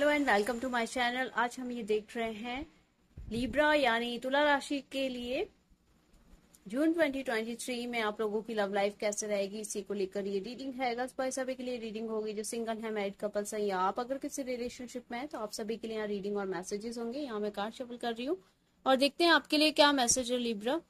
hello and welcome to my channel आज हम ये देख रहे हैं लिब्रा यानी तुला राशि के लिए जून 2023 में आप लोगों की लव लाइफ कैसे रहेगी इसी को लेकर ये रीडिंग है गर्ल्स बॉय सभी के लिए रीडिंग होगी जो सिंगल है मैरिड कपल्स हैं या आप अगर किसी रिलेशनशिप में है तो आप सभी के लिए यहाँ रीडिंग और मैसेजेस होंगे यहाँ मैं कार्ड शफल कर रही हूँ और देखते हैं आपके लिए क्या मैसेज है लिब्रा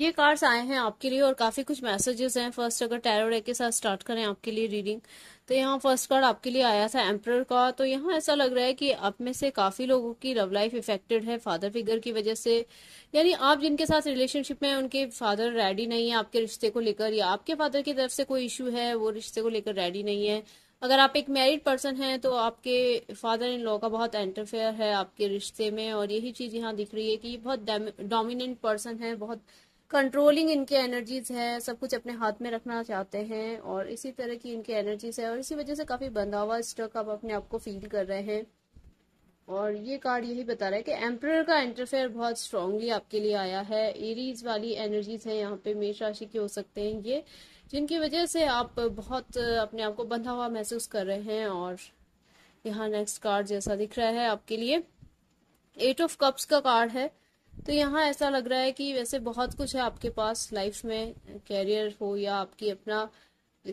ये कार्ड्स आए हैं आपके लिए और काफ़ी कुछ मैसेजेस हैं फर्स्ट अगर टैरो के साथ स्टार्ट करें आपके लिए रीडिंग तो यहाँ फर्स्ट कार्ड आपके लिए आया था एम्प्रर का तो यहाँ ऐसा लग रहा है कि आप में से काफ़ी लोगों की लव लाइफ इफेक्टेड है फादर फिगर की वजह से यानी आप जिनके साथ रिलेशनशिप में उनके फादर रेडी नहीं है आपके रिश्ते को लेकर या आपके फादर की तरफ से कोई इश्यू है वो रिश्ते को लेकर रेडी नहीं है अगर आप एक मैरिड पर्सन हैं तो आपके फादर इन लॉ का बहुत इंटरफेयर है आपके रिश्ते में और यही चीज़ यहाँ दिख रही है कि बहुत डोमिनेंट पर्सन है बहुत कंट्रोलिंग इनके एनर्जीज हैं सब कुछ अपने हाथ में रखना चाहते हैं और इसी तरह की इनकी एनर्जीज है और इसी वजह से काफ़ी बंधा हुआ आप अपने आप को फील कर रहे हैं और ये कार्ड यही बता रहा है कि एम्पर का इंटरफेयर बहुत स्ट्रांगली आपके लिए आया है एरीज वाली एनर्जीज है यहाँ पे मेष राशि के हो सकते हैं ये जिनकी वजह से आप बहुत अपने आप को बंधा हुआ महसूस कर रहे हैं और यहाँ नेक्स्ट कार्ड जैसा दिख रहा है आपके लिए एट ऑफ कप्स का कार्ड है तो यहाँ ऐसा लग रहा है कि वैसे बहुत कुछ है आपके पास लाइफ में कैरियर हो या आपकी अपना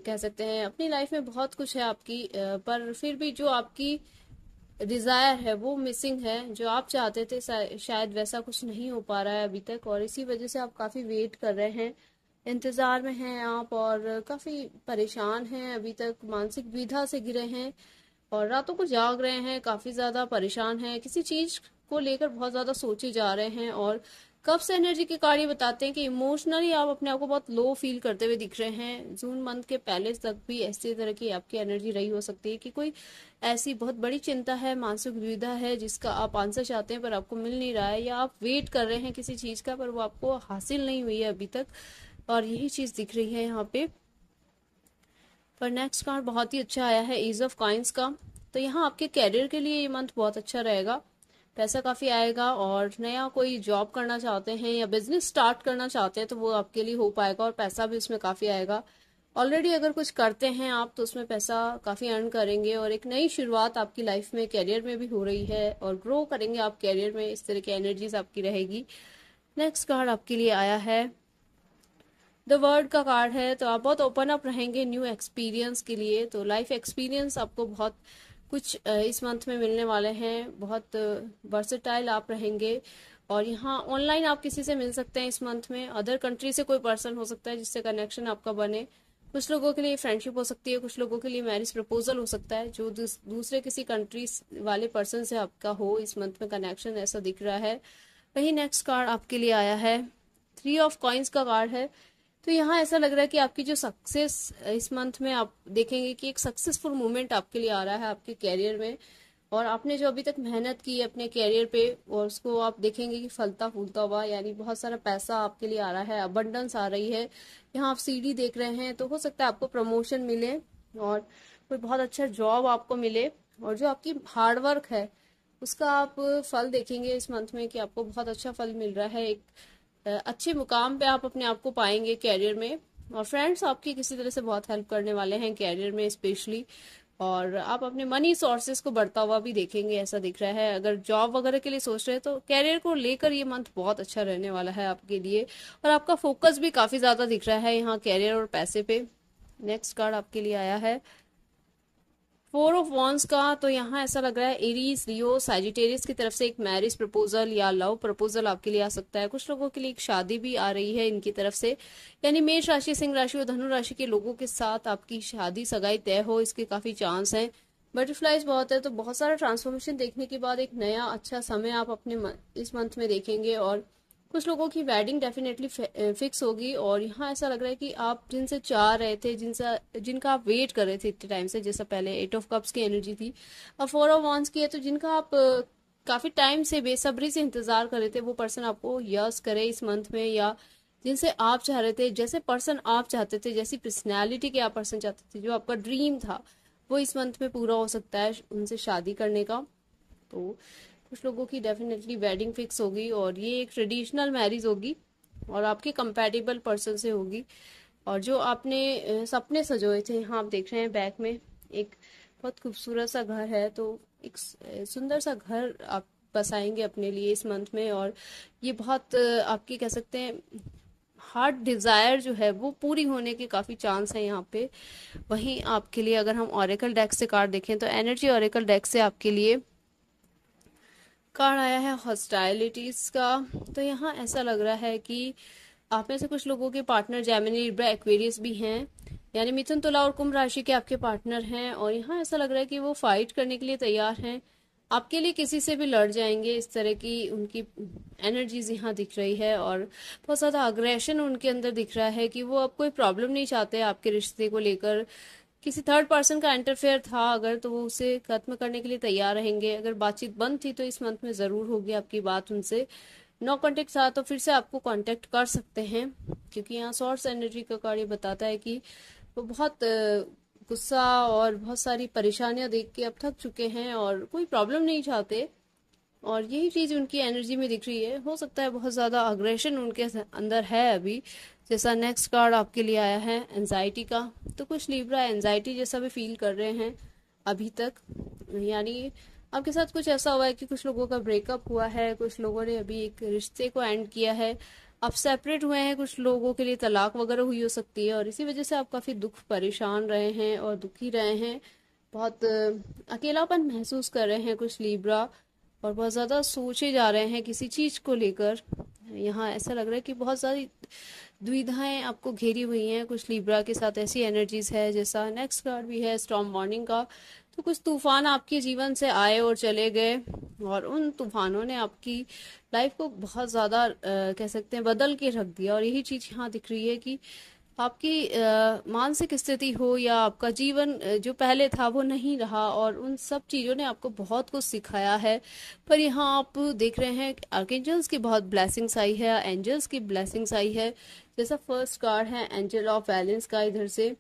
कह सकते हैं अपनी लाइफ में बहुत कुछ है आपकी पर फिर भी जो आपकी डिज़ायर है वो मिसिंग है जो आप चाहते थे शायद वैसा कुछ नहीं हो पा रहा है अभी तक और इसी वजह से आप काफ़ी वेट कर रहे हैं इंतज़ार में हैं आप और काफ़ी परेशान हैं अभी तक मानसिक विधा से गिरे हैं और रातों को जाग रहे हैं काफ़ी ज़्यादा परेशान हैं किसी चीज़ को लेकर बहुत ज़्यादा सोचे जा रहे हैं और से एनर्जी के कार्य बताते हैं कि इमोशनली आप अपने आप को बहुत लो फील करते हुए दिख रहे हैं जून मंथ के पहले तक भी ऐसी तरह की आपकी एनर्जी रही हो सकती है कि कोई ऐसी बहुत बड़ी चिंता है मानसिक दुविधा है जिसका आप आंसर चाहते हैं पर आपको मिल नहीं रहा है या आप वेट कर रहे हैं किसी चीज़ का पर वो आपको हासिल नहीं हुई है अभी तक और यही चीज़ दिख रही है यहाँ पे पर नेक्स्ट कार्ड बहुत ही अच्छा आया है ईज ऑफ कॉइन्स का तो यहाँ आपके कैरियर के लिए ये मंथ बहुत अच्छा रहेगा पैसा काफ़ी आएगा और नया कोई जॉब करना चाहते हैं या बिजनेस स्टार्ट करना चाहते हैं तो वो आपके लिए हो पाएगा और पैसा भी उसमें काफ़ी आएगा ऑलरेडी अगर कुछ करते हैं आप तो उसमें पैसा काफ़ी अर्न करेंगे और एक नई शुरुआत आपकी लाइफ में कैरियर में भी हो रही है और ग्रो करेंगे आप कैरियर में इस तरह की एनर्जीज आपकी रहेगी नेक्स्ट कार्ड आपके लिए आया है द वर्ल्ड का कार्ड है तो आप बहुत ओपन अप रहेंगे न्यू एक्सपीरियंस के लिए तो लाइफ एक्सपीरियंस आपको बहुत कुछ इस मंथ में मिलने वाले हैं बहुत वर्सेटाइल आप रहेंगे और यहाँ ऑनलाइन आप किसी से मिल सकते हैं इस मंथ में अदर कंट्री से कोई पर्सन हो सकता है जिससे कनेक्शन आपका बने कुछ लोगों के लिए फ्रेंडशिप हो सकती है कुछ लोगों के लिए मैरिज प्रपोजल हो सकता है जो दूसरे किसी कंट्री वाले पर्सन से आपका हो इस मंथ में कनेक्शन ऐसा दिख रहा है वही नेक्स्ट कार्ड आपके लिए आया है थ्री ऑफ कॉइन्स का कार्ड है तो यहाँ ऐसा लग रहा है कि आपकी जो सक्सेस इस मंथ में आप देखेंगे कि एक सक्सेसफुल मूवमेंट आपके लिए आ रहा है आपके कैरियर में और आपने जो अभी तक मेहनत की है अपने कैरियर पे और उसको आप देखेंगे कि फलता फूलता हुआ यानी बहुत सारा पैसा आपके लिए आ रहा है अबंडस आ रही है यहाँ आप सीढ़ी देख रहे हैं तो हो सकता है आपको प्रमोशन मिले और कोई बहुत अच्छा जॉब आपको मिले और जो आपकी हार्डवर्क है उसका आप फल देखेंगे इस मंथ में कि आपको बहुत अच्छा फल मिल रहा है एक अच्छे मुकाम पे आप अपने आप को पाएंगे कैरियर में और फ्रेंड्स आपकी किसी तरह से बहुत हेल्प करने वाले हैं कैरियर में स्पेशली और आप अपने मनी सोर्सेस को बढ़ता हुआ भी देखेंगे ऐसा दिख रहा है अगर जॉब वगैरह के लिए सोच रहे हैं तो कैरियर को लेकर ये मंथ बहुत अच्छा रहने वाला है आपके लिए और आपका फोकस भी काफ़ी ज़्यादा दिख रहा है यहाँ कैरियर और पैसे पे नेक्स्ट कार्ड आपके लिए आया है फोर ऑफ वॉन्स का तो यहाँ ऐसा लग रहा है एरीज लियो साजिटेरियस की तरफ से एक मैरिज प्रपोजल या लव प्रपोजल आपके लिए आ सकता है कुछ लोगों के लिए एक शादी भी आ रही है इनकी तरफ से यानी मेष राशि सिंह राशि और धनु राशि के लोगों के साथ आपकी शादी सगाई तय हो इसके काफी चांस हैं बटरफ्लाईज बहुत है तो बहुत सारा ट्रांसफॉर्मेशन देखने के बाद एक नया अच्छा समय आप अपने इस मंथ में देखेंगे और कुछ लोगों की वेडिंग डेफिनेटली फिक्स होगी और यहाँ ऐसा लग रहा है कि आप जिनसे चाह रहे थे जिनसे जिनका आप वेट कर रहे थे इतने टाइम से जैसा पहले एट ऑफ कप्स की एनर्जी थी अब फोर ऑफ वॉन्स की है तो जिनका आप काफ़ी टाइम से बेसब्री से इंतज़ार कर रहे थे वो पर्सन आपको यस करे इस मंथ में या जिनसे आप चाह रहे थे जैसे पर्सन आप चाहते थे जैसी पर्सनैलिटी के आप पर्सन चाहते थे जो आपका ड्रीम था वो इस मंथ में पूरा हो सकता है उनसे शादी करने का तो कुछ लोगों की डेफिनेटली वेडिंग फिक्स होगी और ये एक ट्रेडिशनल मैरिज होगी और आपके कंपेटेबल पर्सन से होगी और जो आपने सपने सजोए थे यहाँ आप देख रहे हैं बैक में एक बहुत खूबसूरत सा घर है तो एक सुंदर सा घर आप बसाएंगे अपने लिए इस मंथ में और ये बहुत आपकी कह सकते हैं हार्ट डिज़ायर जो है वो पूरी होने के काफ़ी चांस हैं यहाँ पे वहीं आपके लिए अगर हम ऑरेकल डेस्क से कार्ड देखें तो एनर्जी ऑरेकल डेस्क से आपके लिए कार्ड आया है हॉस्टाइलिटीज का तो यहाँ ऐसा लग रहा है कि आप में से कुछ लोगों के पार्टनर जैमिनी लिब्रा एक्वेरियस भी हैं यानी मिथुन तुला और कुंभ राशि के आपके पार्टनर हैं और यहाँ ऐसा लग रहा है कि वो फाइट करने के लिए तैयार हैं आपके लिए किसी से भी लड़ जाएंगे इस तरह की उनकी एनर्जीज यहाँ दिख रही है और बहुत ज़्यादा अग्रेशन उनके अंदर दिख रहा है कि वो अब कोई प्रॉब्लम नहीं चाहते आपके रिश्ते को लेकर किसी थर्ड पर्सन का इंटरफेयर था अगर तो वो उसे खत्म करने के लिए तैयार रहेंगे अगर बातचीत बंद थी तो इस मंथ में ज़रूर होगी आपकी बात उनसे नो कॉन्टेक्ट था तो फिर से आपको कॉन्टेक्ट कर सकते हैं क्योंकि यहाँ सोर्स एनर्जी का कार्य बताता है कि वो बहुत गुस्सा और बहुत सारी परेशानियां देख के अब थक चुके हैं और कोई प्रॉब्लम नहीं चाहते और यही चीज़ उनकी एनर्जी में दिख रही है हो सकता है बहुत ज़्यादा अग्रेशन उनके अंदर है अभी जैसा नेक्स्ट कार्ड आपके लिए आया है एनजाइटी का तो कुछ लिब्रा एनजाइटी जैसा भी फील कर रहे हैं अभी तक यानी आपके साथ कुछ ऐसा हुआ है कि कुछ लोगों का ब्रेकअप हुआ है कुछ लोगों ने अभी एक रिश्ते को एंड किया है आप सेपरेट हुए हैं कुछ लोगों के लिए तलाक वगैरह हुई हो सकती है और इसी वजह से आप काफ़ी दुख परेशान रहे हैं और दुखी रहे हैं बहुत अकेलापन महसूस कर रहे हैं कुछ लीब्रा और बहुत ज़्यादा सोचे जा रहे हैं किसी चीज़ को लेकर यहाँ ऐसा लग रहा है कि बहुत सारी द्विधाएं आपको घेरी हुई हैं कुछ लिब्रा के साथ ऐसी एनर्जीज है जैसा नेक्स्ट कार्ड भी है स्टॉम वार्निंग का तो कुछ तूफान आपके जीवन से आए और चले गए और उन तूफानों ने आपकी लाइफ को बहुत ज़्यादा कह सकते हैं बदल के रख दिया और यही चीज़ यहाँ दिख रही है कि आपकी मानसिक स्थिति हो या आपका जीवन जो पहले था वो नहीं रहा और उन सब चीज़ों ने आपको बहुत कुछ सिखाया है पर यहाँ आप देख रहे हैं आर्केंजल्स की बहुत ब्लेसिंग्स आई है एंजल्स की ब्लेसिंग्स आई है जैसा फर्स्ट कार्ड है एंजल ऑफ बैलेंस का इधर से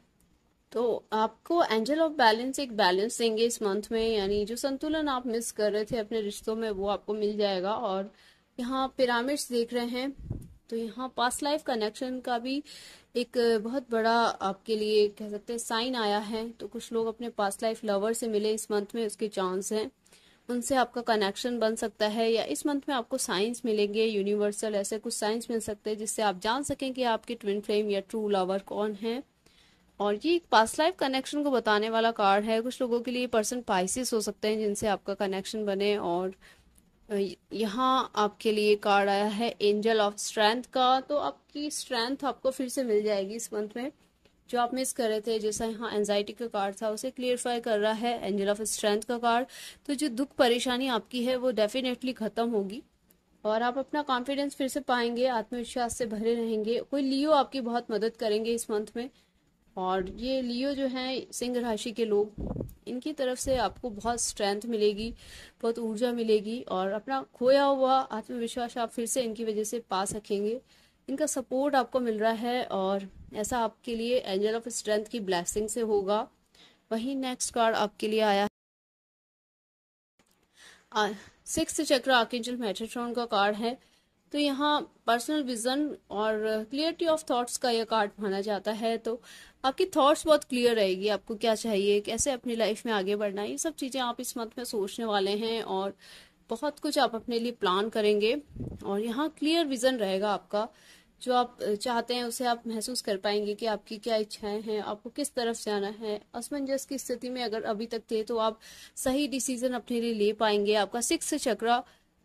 तो आपको एंजल ऑफ बैलेंस एक बैलेंस देंगे इस मंथ में यानी जो संतुलन आप मिस कर रहे थे अपने रिश्तों में वो आपको मिल जाएगा और यहाँ पिरामिड्स देख रहे हैं तो यहाँ पास्ट लाइफ कनेक्शन का भी एक बहुत बड़ा आपके लिए कह सकते हैं साइन आया है तो कुछ लोग अपने पास्ट लाइफ लवर से मिले इस मंथ में उसके चांस हैं उनसे आपका कनेक्शन बन सकता है या इस मंथ में आपको साइंस मिलेंगे यूनिवर्सल ऐसे कुछ साइंस मिल सकते हैं जिससे आप जान सकें कि आपके ट्विन फ्लेम या ट्रू लवर कौन है और ये एक पास्ट लाइफ कनेक्शन को बताने वाला कार्ड है कुछ लोगों के लिए पर्सन पाइसिस हो सकते हैं जिनसे आपका कनेक्शन बने और यहाँ आपके लिए कार्ड आया है एंजल ऑफ स्ट्रेंथ का तो आपकी स्ट्रेंथ आपको फिर से मिल जाएगी इस मंथ में जो आप मिस कर रहे थे जैसा यहाँ एनजाइटी का कार्ड था उसे क्लियरफाई कर रहा है एंजल ऑफ स्ट्रेंथ का कार्ड तो जो दुख परेशानी आपकी है वो डेफिनेटली ख़त्म होगी और आप अपना कॉन्फिडेंस फिर से पाएंगे आत्मविश्वास से भरे रहेंगे कोई लियो आपकी बहुत मदद करेंगे इस मंथ में और ये लियो जो है सिंह राशि के लोग इनकी तरफ से आपको बहुत स्ट्रेंथ मिलेगी बहुत ऊर्जा मिलेगी और अपना खोया हुआ आत्मविश्वास आप फिर से इनकी वजह से पा सकेंगे इनका सपोर्ट आपको मिल रहा है और ऐसा आपके लिए एंजल ऑफ स्ट्रेंथ की ब्लैसिंग से होगा वहीं नेक्स्ट कार्ड आपके लिए आया सिक्स चक्र आर्किंजल मेट्रोट्रॉन का कार्ड है तो यहाँ पर्सनल विजन और क्लियरिटी ऑफ थॉट्स का यह कार्ड माना जाता है तो आपकी थॉट्स बहुत क्लियर रहेगी आपको क्या चाहिए कैसे अपनी लाइफ में आगे बढ़ना है ये सब चीज़ें आप इस मंथ में सोचने वाले हैं और बहुत कुछ आप अपने लिए प्लान करेंगे और यहाँ क्लियर विजन रहेगा आपका जो आप चाहते हैं उसे आप महसूस कर पाएंगे कि आपकी क्या इच्छाएं हैं आपको किस तरफ जाना है असमंजस की स्थिति में अगर अभी तक थे तो आप सही डिसीजन अपने लिए ले पाएंगे आपका सिक्स चक्र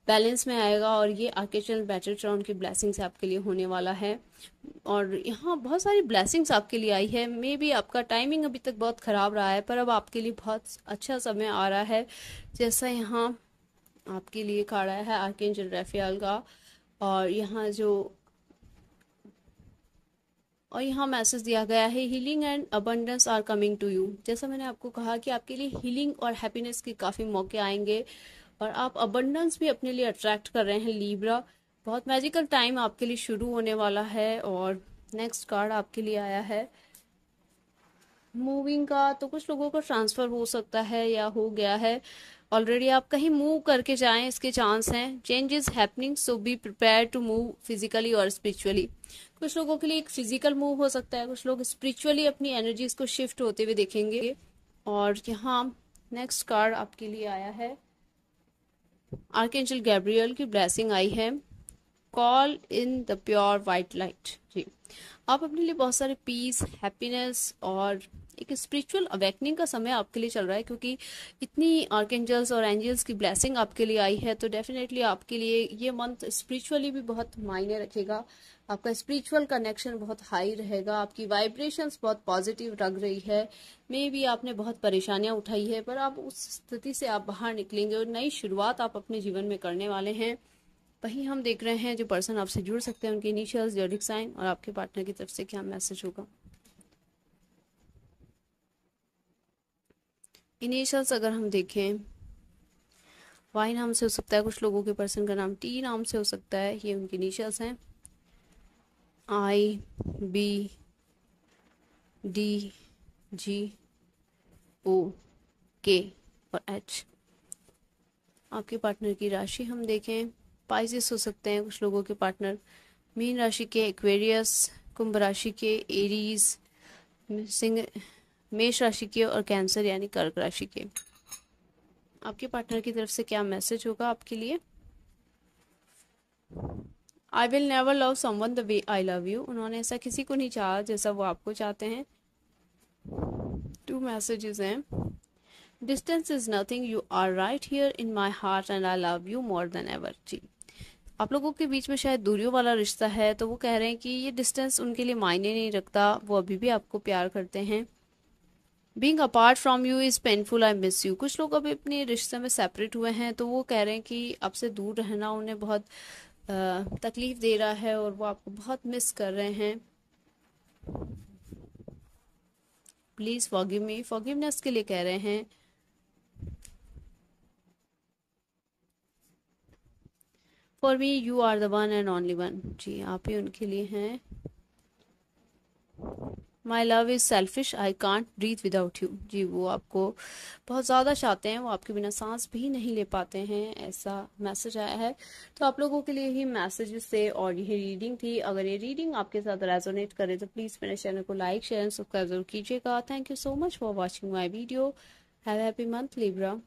बैलेंस में आएगा और ये आकेशनल बैटर राउंड की ब्लैसिंग्स आपके लिए होने वाला है और यहाँ बहुत सारी ब्लैसिंग्स आपके लिए आई है मे बी आपका टाइमिंग अभी तक बहुत ख़राब रहा है पर अब आपके लिए बहुत अच्छा समय आ रहा है जैसा यहाँ आपके लिए खड़ा है आर्केंजल रेफियाल का और यहाँ जो और यहाँ मैसेज दिया गया है healing and abundance are coming to you जैसा मैंने आपको कहा कि आपके लिए हीलिंग और हैप्पीनेस के काफ़ी मौके आएंगे पर आप अबंडेंस भी अपने लिए अट्रैक्ट कर रहे हैं लीब्रा बहुत मैजिकल टाइम आपके लिए शुरू होने वाला है और नेक्स्ट कार्ड आपके लिए आया है मूविंग का तो कुछ लोगों का ट्रांसफर हो सकता है या हो गया है ऑलरेडी आप कहीं मूव करके जाएं इसके चांस हैं change is happening so be prepare to move physically और स्पिरिचुअली कुछ लोगों के लिए एक फिजिकल मूव हो सकता है कुछ लोग स्पिरिचुअली अपनी एनर्जीज को शिफ्ट होते हुए देखेंगे और यहाँ नेक्स्ट कार्ड आपके लिए आया है आर्केंजल गैब्रियल की ब्लेसिंग आई है call in the pure white light जी आप अपने लिए बहुत सारे पीस हैप्पीनेस और एक स्पिरिचुअल अवेकनिंग का समय आपके लिए चल रहा है क्योंकि इतनी आर्केंजल्स और एंजल्स की ब्लैसिंग आपके लिए आई है तो डेफिनेटली आपके लिए ये मंथ स्पिरिचुअली भी बहुत मायने रखेगा आपका स्पिरिचुअल कनेक्शन बहुत हाई रहेगा आपकी वाइब्रेशंस बहुत पॉजिटिव लग रही है मे भी आपने बहुत परेशानियां उठाई है पर आप उस स्थिति से आप बाहर निकलेंगे और नई शुरुआत आप अपने जीवन में करने वाले हैं वही हम देख रहे हैं जो पर्सन आपसे जुड़ सकते हैं उनके इनिशियल्स जडिक साइन और आपके पार्टनर की तरफ से क्या मैसेज होगा इनिशियल्स अगर हम देखें वाई नाम से हो सकता है कुछ लोगों के पर्सन का नाम टी नाम से हो सकता है ये उनके इनिशियल्स हैं आई बी डी जी ओ के और एच आपके पार्टनर की राशि हम देखें पाइसिस हो सकते हैं कुछ लोगों के पार्टनर मीन राशि के एक्वेरियस कुंभ राशि के एरीज सिंह मेष राशि के और कैंसर यानी कर्क राशि के आपके पार्टनर की तरफ से क्या मैसेज होगा आपके लिए I will never love someone the way I love you उन्होंने ऐसा किसी को नहीं चाहा जैसा वो आपको चाहते हैं टू मैसेजेस हैं distance is nothing you are right here in my heart and I love you more than ever जी आप लोगों के बीच में शायद दूरियों वाला रिश्ता है तो वो कह रहे हैं कि ये डिस्टेंस उनके लिए मायने नहीं रखता वो अभी भी आपको प्यार करते हैं being apart from you is painful I miss you कुछ लोग अभी अपने रिश्ते में सेपरेट हुए हैं तो वो कह रहे हैं कि आपसे दूर रहना उन्हें बहुत तकलीफ़ दे रहा है और वो आपको बहुत मिस कर रहे हैं प्लीज़ फॉगिव मी फॉगिवनेस के लिए कह रहे हैं for me you are the one and only one जी आप ही उनके लिए हैं my love is selfish I can't breathe without you जी वो आपको बहुत ज़्यादा चाहते हैं वो आपके बिना सांस भी नहीं ले पाते हैं ऐसा मैसेज आया है तो आप लोगों के लिए ही मैसेज से और ये रीडिंग थी अगर ये रीडिंग आपके साथ रेजोनेट करे तो प्लीज़ मेरे चैनल को लाइक शेयर एंड सब्सक्राइब जरूर कीजिएगा thank you so much for watching my video have happy month Libra